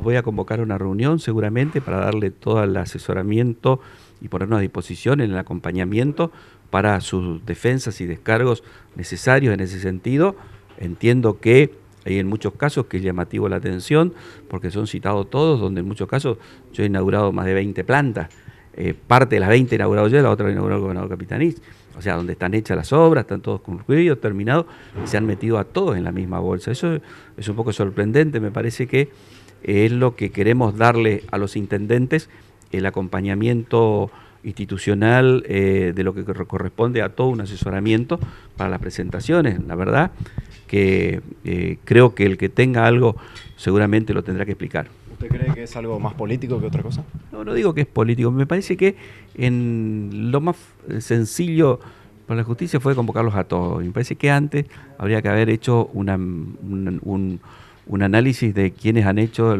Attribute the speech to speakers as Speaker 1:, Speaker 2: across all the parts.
Speaker 1: voy a convocar una reunión seguramente para darle todo el asesoramiento y ponernos a disposición en el acompañamiento para sus defensas y descargos necesarios en ese sentido. Entiendo que hay en muchos casos que es llamativo la atención, porque son citados todos, donde en muchos casos yo he inaugurado más de 20 plantas. Eh, parte de las 20 he inaugurado yo, la otra la inauguró el gobernador Capitanich O sea, donde están hechas las obras, están todos concluidos, terminados, y se han metido a todos en la misma bolsa. Eso es un poco sorprendente, me parece que es lo que queremos darle a los intendentes, el acompañamiento institucional eh, de lo que corresponde a todo un asesoramiento para las presentaciones. La verdad que eh, creo que el que tenga algo seguramente lo tendrá que explicar.
Speaker 2: ¿Usted cree que es algo más político que otra cosa? No, no digo
Speaker 1: que es político. Me parece que en lo más sencillo para la justicia fue convocarlos a todos. Me parece que antes habría que haber hecho un un análisis de quienes han hecho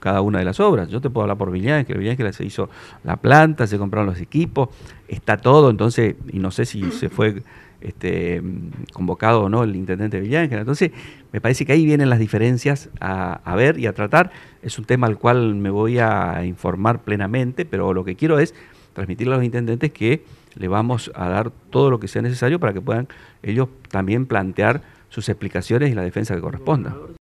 Speaker 1: cada una de las obras. Yo te puedo hablar por Villán, que se hizo la planta, se compraron los equipos, está todo, entonces, y no sé si se fue este, convocado o no el intendente Villángela. Entonces, me parece que ahí vienen las diferencias a, a, ver y a tratar. Es un tema al cual me voy a informar plenamente, pero lo que quiero es transmitirle a los intendentes que le vamos a dar todo lo que sea necesario para que puedan ellos
Speaker 2: también plantear sus explicaciones y la defensa que corresponda.